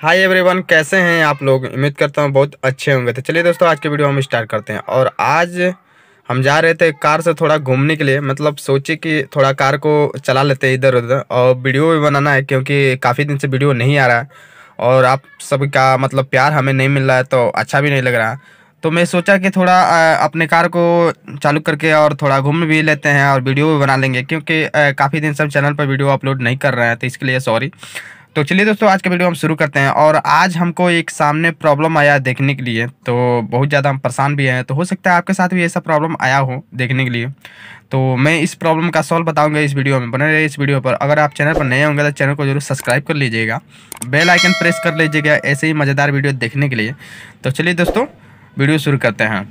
hi everyone कैसे हैं आप लोग उम्मीद करता हूँ बहुत अच्छे होंगे तो चलिए दोस्तों आज के वीडियो हम स्टार्ट करते हैं और आज हम जा रहे थे कार से थोड़ा घूमने के लिए मतलब सोचे कि थोड़ा कार को चला लेते हैं इधर उधर और वीडियो भी बनाना है क्योंकि काफ़ी दिन से वीडियो नहीं आ रहा है और आप सबका मतलब प्यार हमें नहीं मिल रहा है तो अच्छा भी नहीं लग रहा है तो मैं सोचा कि थोड़ा अपने कार को चालू करके और थोड़ा घूम भी लेते हैं और वीडियो भी बना लेंगे क्योंकि काफ़ी दिन से हम चैनल पर वीडियो अपलोड नहीं कर रहे हैं तो इसके लिए सॉरी तो चलिए दोस्तों आज का वीडियो हम शुरू करते हैं और आज हमको एक सामने प्रॉब्लम आया देखने के लिए तो बहुत ज़्यादा हम परेशान भी हैं तो हो सकता है आपके साथ भी ऐसा प्रॉब्लम आया हो देखने के लिए तो मैं इस प्रॉब्लम का सॉल्व बताऊंगा इस वीडियो में बने रहे इस वीडियो पर अगर आप चैनल पर नए होंगे तो चैनल को जरूर सब्सक्राइब कर लीजिएगा बेल आइकन प्रेस कर लीजिएगा ऐसे ही मज़ेदार वीडियो देखने के लिए तो चलिए दोस्तों वीडियो शुरू करते हैं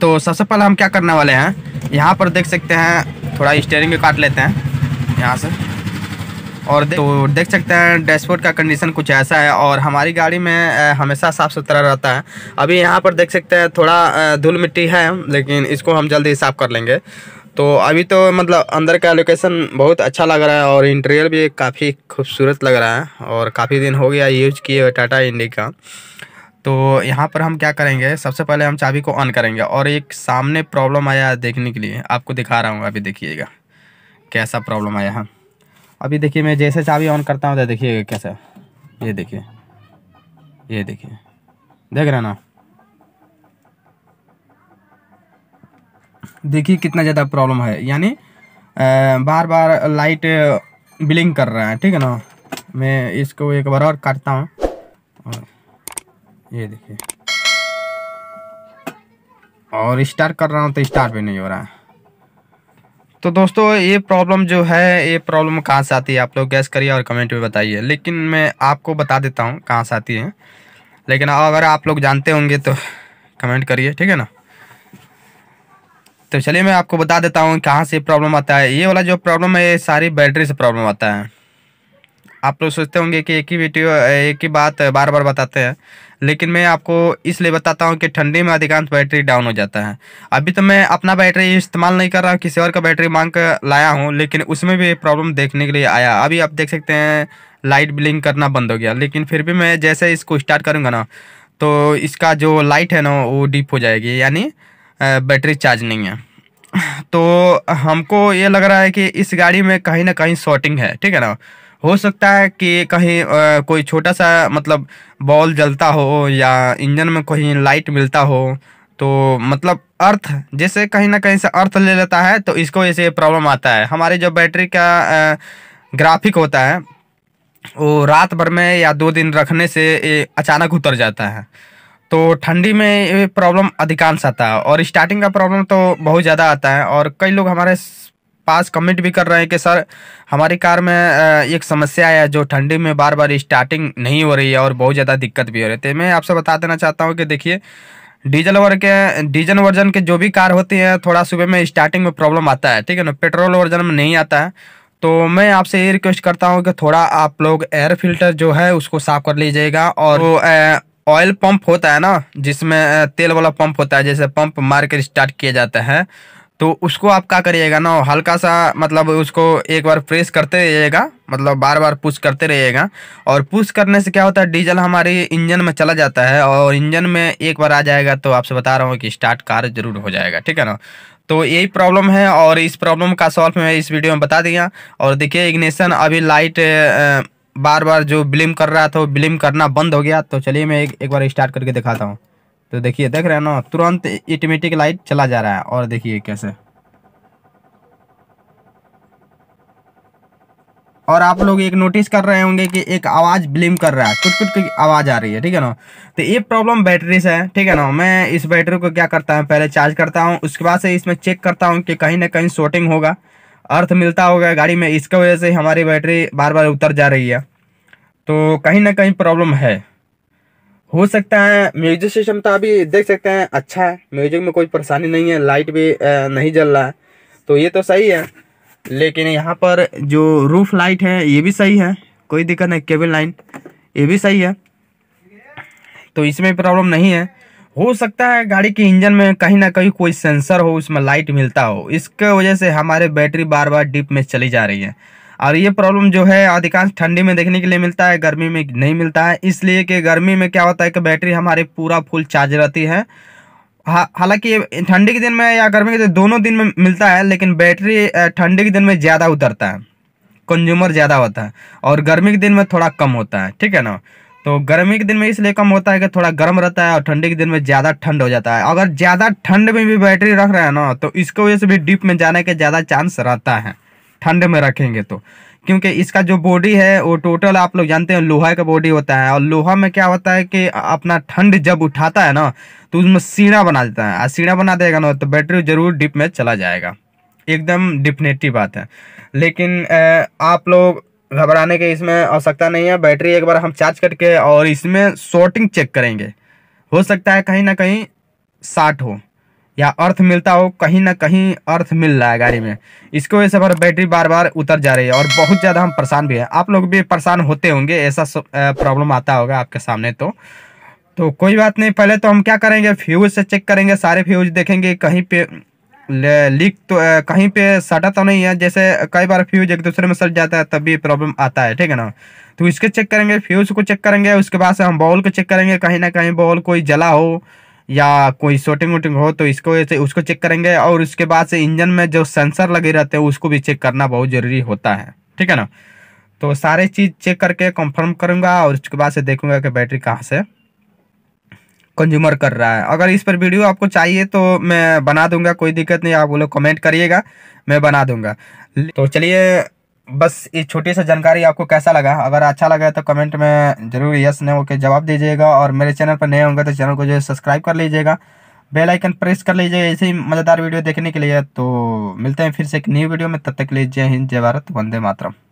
तो सबसे पहले हम क्या करने वाले हैं यहाँ पर देख सकते हैं थोड़ा स्टेयरिंग काट लेते हैं यहाँ से और दे, तो देख सकते हैं डैशबोर्ड का कंडीशन कुछ ऐसा है और हमारी गाड़ी में हमेशा साफ़ सुथरा रहता है अभी यहाँ पर देख सकते हैं थोड़ा धूल मिट्टी है लेकिन इसको हम जल्दी साफ़ कर लेंगे तो अभी तो मतलब अंदर का लोकेशन बहुत अच्छा लग रहा है और इंटीरियर भी काफ़ी खूबसूरत लग रहा है और काफ़ी दिन हो गया यूज किए हुए टाटा इंडी का तो यहाँ पर हम क्या करेंगे सबसे पहले हम चाबी को ऑन करेंगे और एक सामने प्रॉब्लम आया देखने के लिए आपको दिखा रहा हूँ अभी देखिएगा कैसा प्रॉब्लम आया है अभी देखिए मैं जैसे चाबी ऑन करता हूँ तो देखिए कैसा ये देखिए ये देखिए देख रहे ना देखिए कितना ज़्यादा प्रॉब्लम है यानी बार बार लाइट ब्लिंक कर रहा है ठीक है ना मैं इसको एक बार और काटता हूँ और ये देखिए और स्टार्ट कर रहा हूँ तो स्टार्ट भी नहीं हो रहा है तो दोस्तों ये प्रॉब्लम जो है ये प्रॉब्लम कहाँ से आती है आप लोग गैस करिए और कमेंट में बताइए लेकिन मैं आपको बता देता हूँ कहाँ से आती है लेकिन अगर आप लोग जानते होंगे तो कमेंट करिए ठीक है ना तो चलिए मैं आपको बता देता हूँ कहाँ से प्रॉब्लम आता है ये वाला जो प्रॉब्लम है ये सारी बैटरी से प्रॉब्लम आता है आप लोग सोचते होंगे कि एक ही वीडियो एक ही बात बार बार बताते हैं लेकिन मैं आपको इसलिए बताता हूँ कि ठंडी में अधिकांश बैटरी डाउन हो जाता है अभी तो मैं अपना बैटरी इस्तेमाल नहीं कर रहा हूँ किसी और का बैटरी मांग कर लाया हूँ लेकिन उसमें भी प्रॉब्लम देखने के लिए आया अभी आप देख सकते हैं लाइट ब्लिंक करना बंद हो गया लेकिन फिर भी मैं जैसे इसको स्टार्ट करूँगा ना तो इसका जो लाइट है ना वो डिप हो जाएगी यानी बैटरी चार्ज नहीं है तो हमको ये लग रहा है कि इस गाड़ी में कहीं ना कहीं शॉर्टिंग है ठीक है ना हो सकता है कि कहीं कोई छोटा सा मतलब बॉल जलता हो या इंजन में कहीं लाइट मिलता हो तो मतलब अर्थ जैसे कहीं ना कहीं से अर्थ ले लेता है तो इसको ऐसे प्रॉब्लम आता है हमारे जो बैटरी का ग्राफिक होता है वो रात भर में या दो दिन रखने से अचानक उतर जाता है तो ठंडी में ये प्रॉब्लम अधिकांश आता है और स्टार्टिंग का प्रॉब्लम तो बहुत ज़्यादा आता है और कई लोग हमारे पास कमेंट भी कर रहे हैं कि सर हमारी कार में एक समस्या है जो ठंडी में बार बार स्टार्टिंग नहीं हो रही है और बहुत ज़्यादा दिक्कत भी हो रही है तो मैं आपसे बता देना चाहता हूँ कि देखिए डीजल वर्ग के डीजल वर्जन के जो भी कार होती है थोड़ा सुबह में स्टार्टिंग में प्रॉब्लम आता है ठीक है ना पेट्रोल वर्जन में नहीं आता है तो मैं आपसे ये रिक्वेस्ट करता हूँ कि थोड़ा आप लोग एयर फिल्टर जो है उसको साफ़ कर लीजिएगा और तो, ऑयल पंप होता है ना जिसमें तेल वाला पंप होता है जैसे पंप मार कर स्टार्ट किया जाता है तो उसको आप क्या करिएगा ना हल्का सा मतलब उसको एक बार प्रेस करते रहिएगा मतलब बार बार पुश करते रहिएगा और पुश करने से क्या होता है डीजल हमारे इंजन में चला जाता है और इंजन में एक बार आ जाएगा तो आपसे बता रहा हूँ कि स्टार्ट कार जरूर हो जाएगा ठीक है ना तो यही प्रॉब्लम है और इस प्रॉब्लम का सॉल्व मैं इस वीडियो में बता दिया और देखिए इग्निशन अभी लाइट बार बार जो ब्लिम कर रहा था वो ब्लिम करना बंद हो गया तो चलिए मैं एक, एक बार स्टार्ट करके दिखाता हूँ तो देखिए देख रहे हैं ना तुरंत ऑटोमेटिक लाइट चला जा रहा है और देखिए कैसे और आप लोग एक नोटिस कर रहे होंगे कि एक आवाज़ ब्लिम कर रहा है कुछ कुछ की आवाज़ आ रही है ठीक है ना तो ये प्रॉब्लम बैटरी से है ठीक है ना मैं इस बैटरी को क्या करता हूँ पहले चार्ज करता हूँ उसके बाद से इसमें चेक करता हूँ कि कहीं ना कहीं शॉर्टिंग होगा अर्थ मिलता होगा गाड़ी में इसके वजह से हमारी बैटरी बार बार उतर जा रही है तो कहीं ना कहीं प्रॉब्लम है हो सकता है म्यूजिक सिस्टम तो अभी देख सकते हैं अच्छा है म्यूजिक में कोई परेशानी नहीं है लाइट भी नहीं जल रहा है तो ये तो सही है लेकिन यहाँ पर जो रूफ लाइट है ये भी सही है कोई दिक्कत नहीं केबल लाइन ये भी सही है तो इसमें प्रॉब्लम नहीं है हो सकता है गाड़ी के इंजन में कहीं ना कहीं कोई सेंसर हो उसमें लाइट मिलता हो इसके वजह से हमारे बैटरी बार बार डिप में चली जा रही है और ये प्रॉब्लम जो है अधिकांश ठंडी में देखने के लिए मिलता है गर्मी में नहीं मिलता है इसलिए कि गर्मी में क्या होता है कि बैटरी हमारी पूरा फुल चार्ज रहती है हा हालांकि ठंडी के दिन में या गर्मी के दिन दोनों दिन में मिलता है लेकिन बैटरी ठंडी के दिन में ज़्यादा उतरता है कंज्यूमर ज़्यादा होता है और गर्मी के दिन में थोड़ा कम होता है ठीक है ना तो गर्मी के दिन में इसलिए कम होता है कि थोड़ा गर्म रहता है और ठंडी के दिन में ज़्यादा ठंड हो जाता है अगर ज़्यादा ठंड में भी बैटरी रख रहे हैं ना तो इसको वजह से भी डीप में जाने के ज़्यादा चांस रहता है ठंड में रखेंगे तो क्योंकि इसका जो बॉडी है वो टोटल आप लोग जानते हैं लोहा का बॉडी होता है और लोहा में क्या होता है कि अपना ठंड जब उठाता है ना तो उसमें सीना बना देता है और सीना बना देगा ना तो बैटरी जरूर डिप में चला जाएगा एकदम डिफिनेटिव बात है लेकिन आप लोग घबराने के इसमें आवश्यकता नहीं है बैटरी एक बार हम चार्ज करके और इसमें शॉर्टिंग चेक करेंगे हो सकता है कहीं ना कहीं साठ हो या अर्थ मिलता हो कहीं ना कहीं अर्थ मिल रहा है गाड़ी में इसकी वजह से हमारे बैटरी बार बार उतर जा रही है और बहुत ज़्यादा हम परेशान भी हैं आप लोग भी परेशान होते होंगे ऐसा प्रॉब्लम आता होगा आपके सामने तो तो कोई बात नहीं पहले तो हम क्या करेंगे फ्यूज से चेक करेंगे सारे फ्यूज देखेंगे कहीं पे लीक तो कहीं पे सटा तो नहीं है जैसे कई बार फ्यूज एक दूसरे में सट जाता है तब भी प्रॉब्लम आता है ठीक है ना तो इसके चेक करेंगे फ्यूज को चेक करेंगे उसके बाद से हम बॉल को चेक करेंगे कहीं ना कहीं बॉल कोई जला हो या कोई शोटिंग वोटिंग हो तो इसको उसको चेक करेंगे और उसके बाद से इंजन में जो सेंसर लगे रहते हैं उसको भी चेक करना बहुत ज़रूरी होता है ठीक है ना तो सारे चीज़ चेक करके कंफर्म करूंगा और उसके बाद से देखूँगा कि बैटरी कहाँ से कंज्यूमर कर रहा है अगर इस पर वीडियो आपको चाहिए तो मैं बना दूंगा कोई दिक्कत नहीं आप बोलो कमेंट करिएगा मैं बना दूंगा तो चलिए बस ये छोटी सी जानकारी आपको कैसा लगा अगर अच्छा लगा तो कमेंट में जरूर यस नो के जवाब दीजिएगा और मेरे चैनल पर नए होंगे तो चैनल को जो है सब्सक्राइब कर लीजिएगा बेल आइकन प्रेस कर लीजिए ऐसे ही मज़ेदार वीडियो देखने के लिए तो मिलते हैं फिर से एक न्यू वीडियो में तब तक के लिए जय हिंद जय भारत वंदे मातरम